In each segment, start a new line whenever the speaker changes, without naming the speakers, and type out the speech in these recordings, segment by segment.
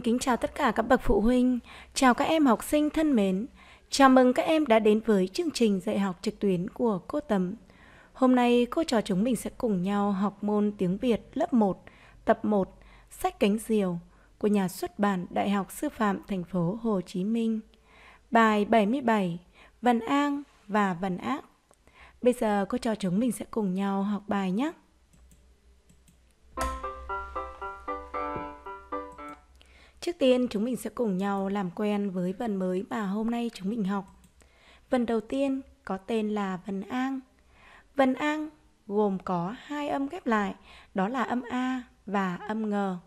kính chào tất cả các bậc phụ huynh, chào các em học sinh thân mến. Chào mừng các em đã đến với chương trình dạy học trực tuyến của cô Tấm. Hôm nay cô trò chúng mình sẽ cùng nhau học môn tiếng Việt lớp 1, tập 1, sách cánh diều của nhà xuất bản Đại học Sư phạm thành phố Hồ Chí Minh. Bài 77, Vần An và Vần Ác. Bây giờ cô trò chúng mình sẽ cùng nhau học bài nhé. tiên chúng mình sẽ cùng nhau làm quen với vần mới mà hôm nay chúng mình học. Vần đầu tiên có tên là vần an. Vần an gồm có hai âm ghép lại, đó là âm a và âm ngờ.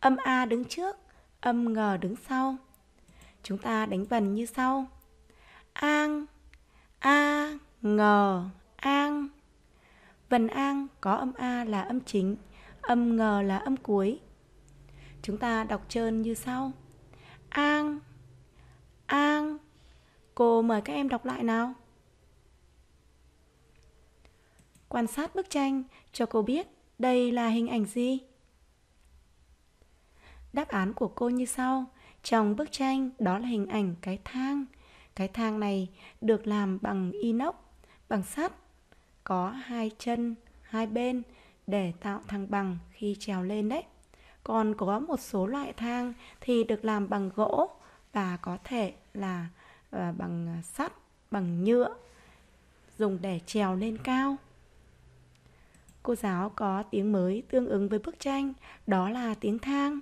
Âm a đứng trước, âm ngờ đứng sau. Chúng ta đánh vần như sau. an, a, ngờ, an. Vần an có âm a là âm chính, âm ngờ là âm cuối chúng ta đọc trơn như sau an an cô mời các em đọc lại nào quan sát bức tranh cho cô biết đây là hình ảnh gì đáp án của cô như sau trong bức tranh đó là hình ảnh cái thang cái thang này được làm bằng inox bằng sắt có hai chân hai bên để tạo thăng bằng khi trèo lên đấy còn có một số loại thang thì được làm bằng gỗ và có thể là ờ, bằng sắt bằng nhựa dùng để trèo lên cao cô giáo có tiếng mới tương ứng với bức tranh đó là tiếng thang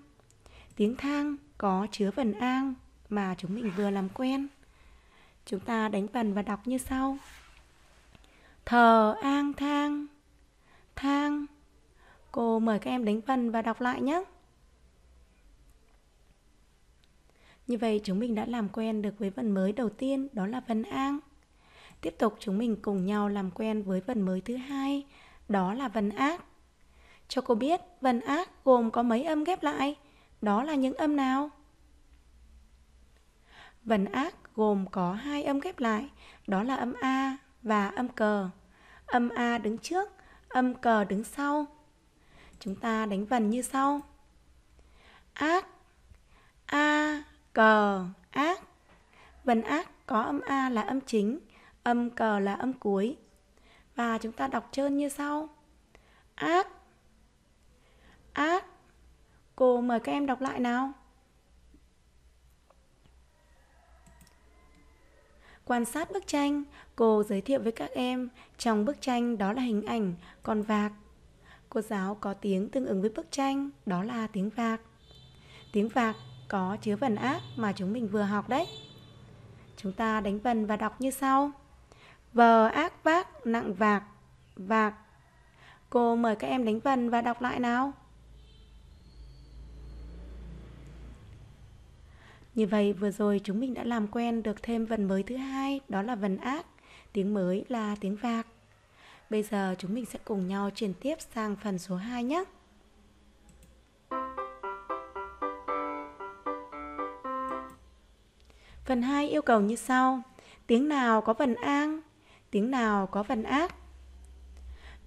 tiếng thang có chứa vần an mà chúng mình vừa làm quen chúng ta đánh vần và đọc như sau thờ an thang Cô mời các em đánh vần và đọc lại nhé. Như vậy chúng mình đã làm quen được với vần mới đầu tiên đó là vần an. Tiếp tục chúng mình cùng nhau làm quen với vần mới thứ hai đó là vần ác. Cho cô biết vần ác gồm có mấy âm ghép lại? Đó là những âm nào? Vần ác gồm có hai âm ghép lại, đó là âm a và âm cờ. Âm a đứng trước, âm cờ đứng sau chúng ta đánh vần như sau. Ác, a, cờ, ác. Vần ác có âm a là âm chính, âm cờ là âm cuối. Và chúng ta đọc trơn như sau. Ác, ác. Cô mời các em đọc lại nào. Quan sát bức tranh, cô giới thiệu với các em trong bức tranh đó là hình ảnh con vạc cô giáo có tiếng tương ứng với bức tranh, đó là tiếng vạc. Tiếng vạc có chứa vần ác mà chúng mình vừa học đấy. Chúng ta đánh vần và đọc như sau. Vờ ác vác nặng vạc, vạc. Cô mời các em đánh vần và đọc lại nào. Như vậy vừa rồi chúng mình đã làm quen được thêm vần mới thứ hai, đó là vần ác. Tiếng mới là tiếng vạc. Bây giờ chúng mình sẽ cùng nhau chuyển tiếp sang phần số 2 nhé. Phần 2 yêu cầu như sau. Tiếng nào có phần an, tiếng nào có phần ác.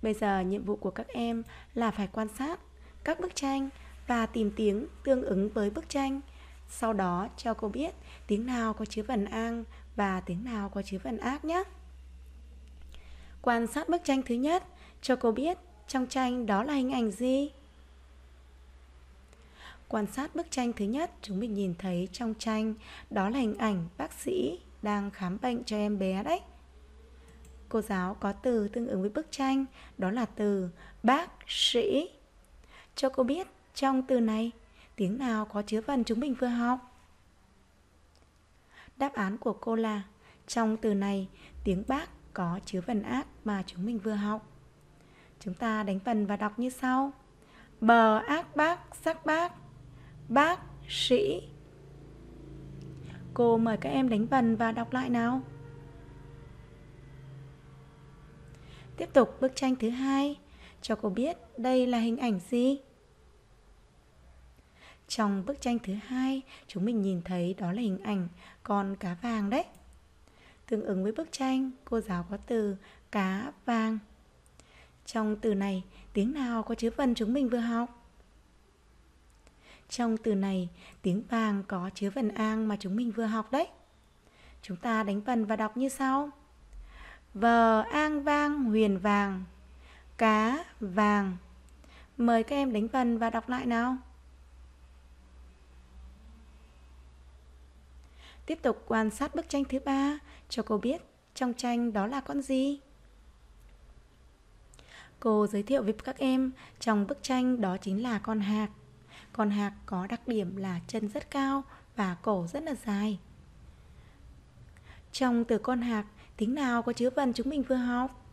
Bây giờ nhiệm vụ của các em là phải quan sát các bức tranh và tìm tiếng tương ứng với bức tranh. Sau đó cho cô biết tiếng nào có chứa phần an và tiếng nào có chứa phần ác nhé quan sát bức tranh thứ nhất cho cô biết trong tranh đó là hình ảnh gì quan sát bức tranh thứ nhất chúng mình nhìn thấy trong tranh đó là hình ảnh bác sĩ đang khám bệnh cho em bé đấy cô giáo có từ tương ứng với bức tranh đó là từ bác sĩ cho cô biết trong từ này tiếng nào có chứa phần chúng mình vừa học đáp án của cô là trong từ này tiếng bác có chứa phần ác mà chúng mình vừa học. Chúng ta đánh vần và đọc như sau. Bờ ác bác sắc bác, bác sĩ. Cô mời các em đánh vần và đọc lại nào. Tiếp tục bức tranh thứ hai, cho cô biết đây là hình ảnh gì. Trong bức tranh thứ hai, chúng mình nhìn thấy đó là hình ảnh con cá vàng đấy tương ứng với bức tranh cô giáo có từ cá vàng trong từ này tiếng nào có chứa vần chúng mình vừa học trong từ này tiếng vàng có chứa vần an mà chúng mình vừa học đấy chúng ta đánh vần và đọc như sau vờ an vang huyền vàng cá vàng mời các em đánh vần và đọc lại nào tiếp tục quan sát bức tranh thứ ba cho cô biết trong tranh đó là con gì. Cô giới thiệu với các em trong bức tranh đó chính là con hạc. Con hạc có đặc điểm là chân rất cao và cổ rất là dài. Trong từ con hạc, tiếng nào có chứa vần chúng mình vừa học?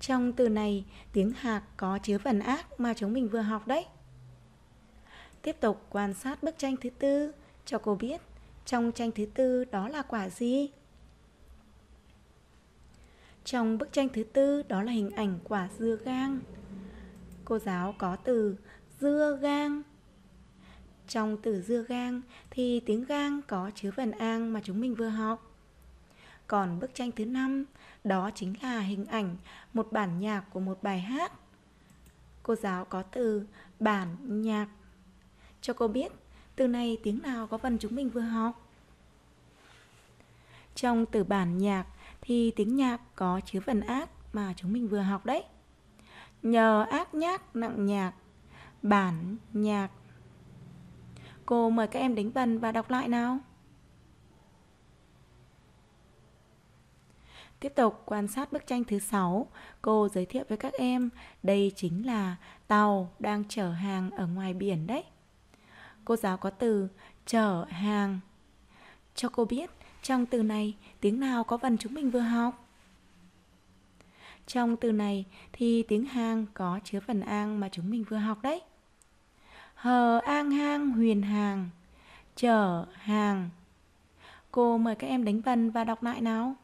Trong từ này, tiếng hạc có chứa vần ác mà chúng mình vừa học đấy. Tiếp tục quan sát bức tranh thứ tư cho cô biết trong tranh thứ tư đó là quả gì. Trong bức tranh thứ tư đó là hình ảnh quả dưa gang. Cô giáo có từ dưa gang. Trong từ dưa gang thì tiếng gang có chứa phần ang mà chúng mình vừa học. Còn bức tranh thứ năm đó chính là hình ảnh một bản nhạc của một bài hát. Cô giáo có từ bản nhạc cho cô biết từ này tiếng nào có phần chúng mình vừa học. Trong từ bản nhạc thì tiếng nhạc có chứa phần ác mà chúng mình vừa học đấy. Nhờ ác nhác nặng nhạc, bản nhạc. Cô mời các em đánh vần và đọc lại nào. Tiếp tục quan sát bức tranh thứ 6, cô giới thiệu với các em đây chính là tàu đang chở hàng ở ngoài biển đấy cô giáo có từ chở hàng. Cho cô biết trong từ này tiếng nào có vần chúng mình vừa học. Trong từ này thì tiếng hàng có chứa phần an mà chúng mình vừa học đấy. Hờ an hang huyền hàng, chở hàng. Cô mời các em đánh vần và đọc lại nào.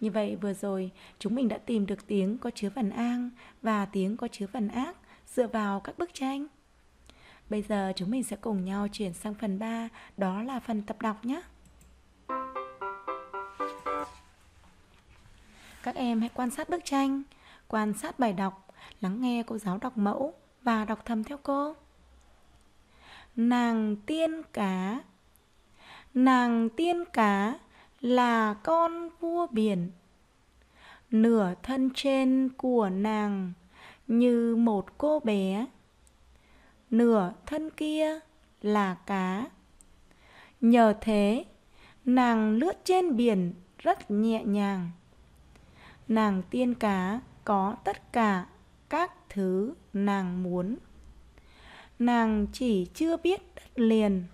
Như vậy vừa rồi chúng mình đã tìm được tiếng có chứa phần an và tiếng có chứa phần ác dựa vào các bức tranh. Bây giờ chúng mình sẽ cùng nhau chuyển sang phần 3, đó là phần tập đọc nhé. Các em hãy quan sát bức tranh, quan sát bài đọc, lắng nghe cô giáo đọc mẫu và đọc thầm theo cô. Nàng tiên cá Nàng tiên cá là con vua biển Nửa thân trên của nàng như một cô bé nửa thân kia là cá nhờ thế nàng lướt trên biển rất nhẹ nhàng nàng tiên cá có tất cả các thứ nàng muốn nàng chỉ chưa biết đất liền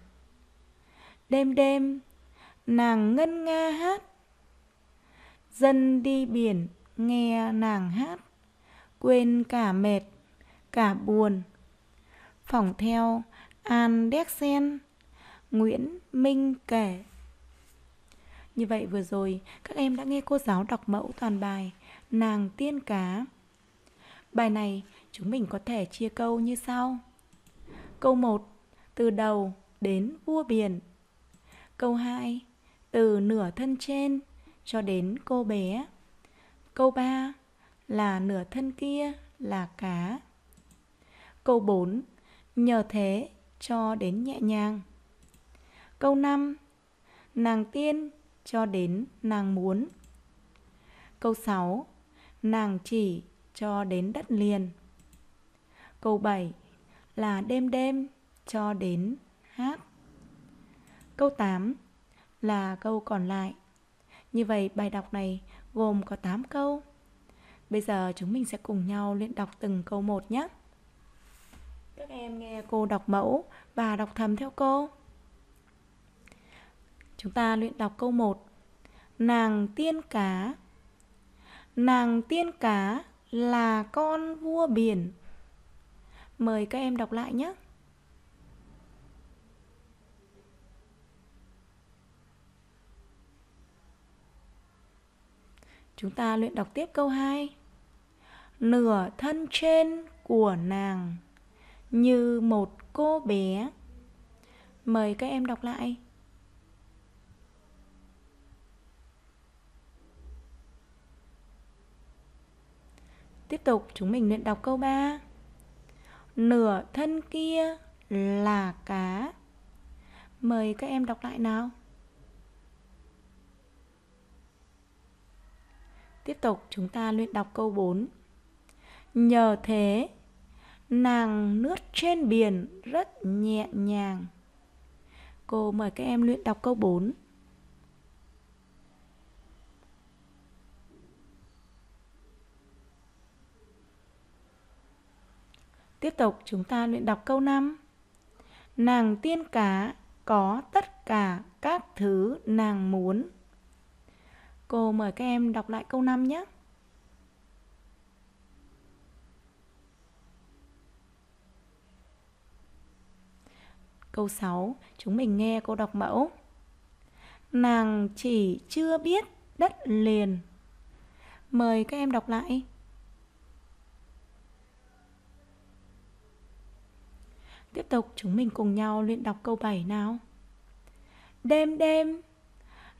đêm đêm nàng ngân nga hát dân đi biển nghe nàng hát quên cả mệt, cả buồn. Phỏng theo An Đéc Sen, Nguyễn Minh kể. Như vậy vừa rồi, các em đã nghe cô giáo đọc mẫu toàn bài Nàng Tiên Cá. Bài này chúng mình có thể chia câu như sau. Câu 1, từ đầu đến vua biển. Câu 2, từ nửa thân trên cho đến cô bé. Câu 3, là nửa thân kia là cá. Câu 4. Nhờ thế cho đến nhẹ nhàng. Câu 5. Nàng tiên cho đến nàng muốn. Câu 6. Nàng chỉ cho đến đất liền. Câu 7 là đêm đêm cho đến hát. Câu 8 là câu còn lại. Như vậy bài đọc này gồm có 8 câu. Bây giờ chúng mình sẽ cùng nhau luyện đọc từng câu một nhé. Các em nghe cô đọc mẫu và đọc thầm theo cô. Chúng ta luyện đọc câu 1. Nàng tiên cá. Nàng tiên cá là con vua biển. Mời các em đọc lại nhé. Chúng ta luyện đọc tiếp câu 2. Nửa thân trên của nàng như một cô bé. Mời các em đọc lại. Tiếp tục chúng mình luyện đọc câu 3. Nửa thân kia là cá. Mời các em đọc lại nào. Tiếp tục chúng ta luyện đọc câu 4. Nhờ thế, nàng nước trên biển rất nhẹ nhàng. Cô mời các em luyện đọc câu 4. Tiếp tục chúng ta luyện đọc câu 5. Nàng tiên cá có tất cả các thứ nàng muốn. Cô mời các em đọc lại câu 5 nhé. Câu 6, chúng mình nghe cô đọc mẫu. Nàng chỉ chưa biết đất liền. Mời các em đọc lại. Tiếp tục chúng mình cùng nhau luyện đọc câu 7 nào. Đêm đêm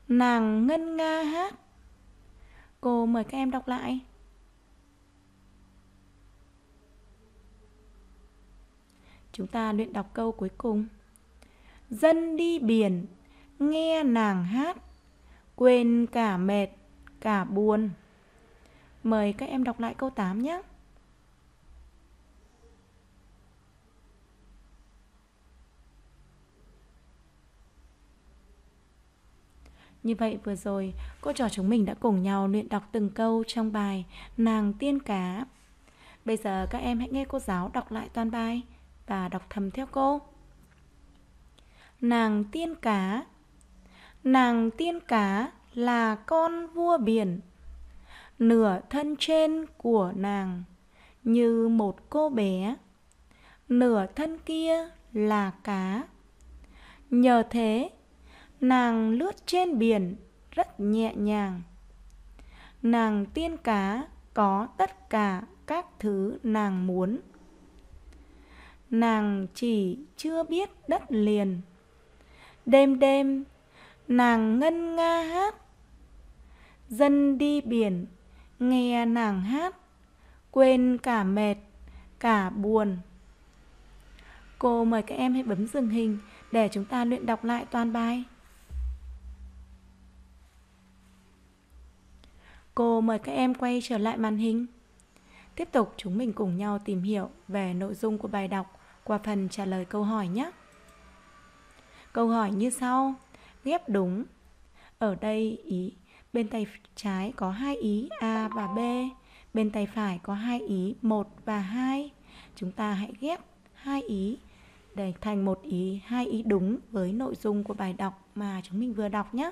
Nàng ngân nga hát Cô mời các em đọc lại Chúng ta luyện đọc câu cuối cùng Dân đi biển Nghe nàng hát Quên cả mệt Cả buồn Mời các em đọc lại câu 8 nhé Như vậy vừa rồi, cô trò chúng mình đã cùng nhau luyện đọc từng câu trong bài Nàng Tiên Cá. Bây giờ các em hãy nghe cô giáo đọc lại toàn bài và đọc thầm theo cô. Nàng Tiên Cá Nàng Tiên Cá là con vua biển. Nửa thân trên của nàng như một cô bé. Nửa thân kia là cá. Nhờ thế Nàng lướt trên biển rất nhẹ nhàng. Nàng tiên cá có tất cả các thứ nàng muốn. Nàng chỉ chưa biết đất liền. Đêm đêm, nàng ngân nga hát. Dân đi biển, nghe nàng hát, quên cả mệt, cả buồn. Cô mời các em hãy bấm dừng hình để chúng ta luyện đọc lại toàn bài. Cô mời các em quay trở lại màn hình. Tiếp tục chúng mình cùng nhau tìm hiểu về nội dung của bài đọc qua phần trả lời câu hỏi nhé. Câu hỏi như sau. Ghép đúng. Ở đây ý bên tay trái có hai ý A và B, bên tay phải có hai ý 1 và 2. Chúng ta hãy ghép hai ý để thành một ý, hai ý đúng với nội dung của bài đọc mà chúng mình vừa đọc nhé.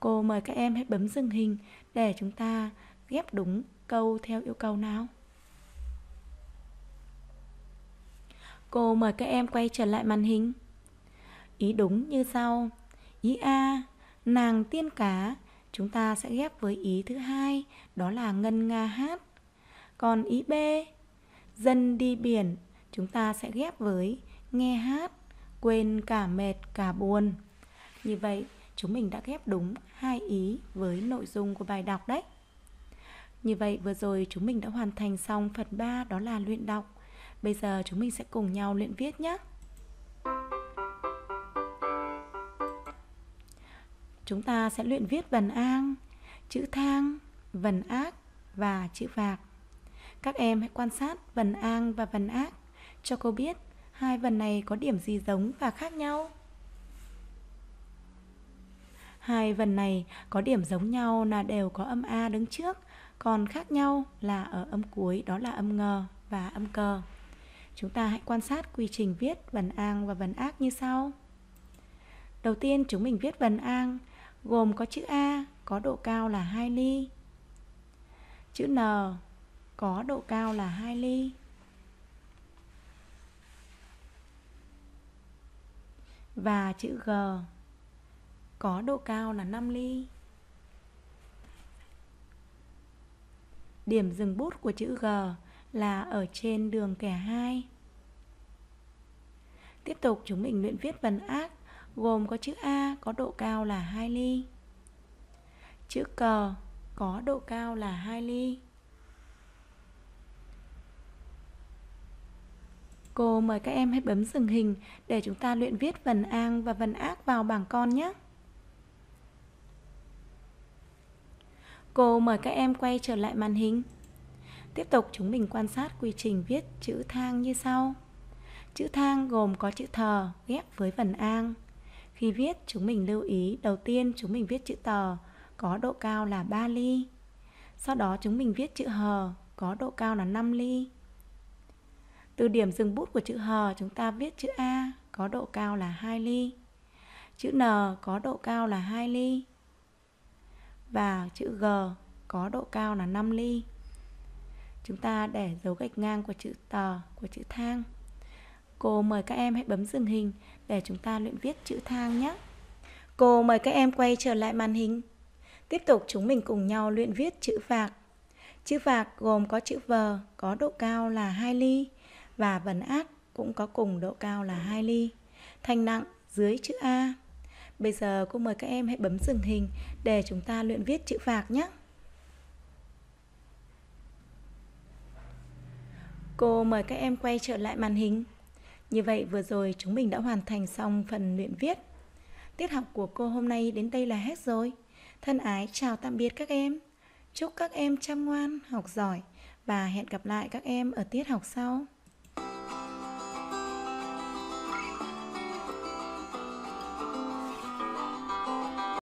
Cô mời các em hãy bấm dừng hình để chúng ta ghép đúng câu theo yêu cầu nào. Cô mời các em quay trở lại màn hình. Ý đúng như sau. Ý A, nàng tiên cá, chúng ta sẽ ghép với ý thứ hai, đó là ngân nga hát. Còn ý B, dân đi biển, chúng ta sẽ ghép với nghe hát, quên cả mệt cả buồn. Như vậy, chúng mình đã ghép đúng hai ý với nội dung của bài đọc đấy. Như vậy vừa rồi chúng mình đã hoàn thành xong phần 3 đó là luyện đọc. Bây giờ chúng mình sẽ cùng nhau luyện viết nhé. Chúng ta sẽ luyện viết vần an, chữ thang, vần ác và chữ phạt. Các em hãy quan sát vần an và vần ác cho cô biết hai vần này có điểm gì giống và khác nhau. Hai vần này có điểm giống nhau là đều có âm A đứng trước, còn khác nhau là ở âm cuối đó là âm ngờ và âm cờ. Chúng ta hãy quan sát quy trình viết vần ang và vần ác như sau. Đầu tiên chúng mình viết vần ang gồm có chữ A có độ cao là 2 ly. Chữ N có độ cao là 2 ly. Và chữ G có độ cao là 5 ly. Điểm dừng bút của chữ G là ở trên đường kẻ 2. Tiếp tục chúng mình luyện viết vần ác gồm có chữ A có độ cao là 2 ly. Chữ C có độ cao là 2 ly. Cô mời các em hãy bấm dừng hình để chúng ta luyện viết vần an và vần ác vào bảng con nhé. Cô mời các em quay trở lại màn hình. Tiếp tục chúng mình quan sát quy trình viết chữ thang như sau. Chữ thang gồm có chữ thờ ghép với phần an. Khi viết chúng mình lưu ý đầu tiên chúng mình viết chữ tờ có độ cao là 3 ly. Sau đó chúng mình viết chữ hờ có độ cao là 5 ly. Từ điểm dừng bút của chữ hờ chúng ta viết chữ A có độ cao là 2 ly. Chữ N có độ cao là 2 ly và chữ G có độ cao là 5 ly. Chúng ta để dấu gạch ngang của chữ tờ, của chữ thang. Cô mời các em hãy bấm dừng hình để chúng ta luyện viết chữ thang nhé. Cô mời các em quay trở lại màn hình. Tiếp tục chúng mình cùng nhau luyện viết chữ vạc. Chữ vạc gồm có chữ V có độ cao là 2 ly và vần át cũng có cùng độ cao là 2 ly. Thanh nặng dưới chữ A Bây giờ cô mời các em hãy bấm dừng hình để chúng ta luyện viết chữ vạc nhé. Cô mời các em quay trở lại màn hình. Như vậy vừa rồi chúng mình đã hoàn thành xong phần luyện viết. Tiết học của cô hôm nay đến đây là hết rồi. Thân ái chào tạm biệt các em. Chúc các em chăm ngoan, học giỏi và hẹn gặp lại các em ở tiết học sau.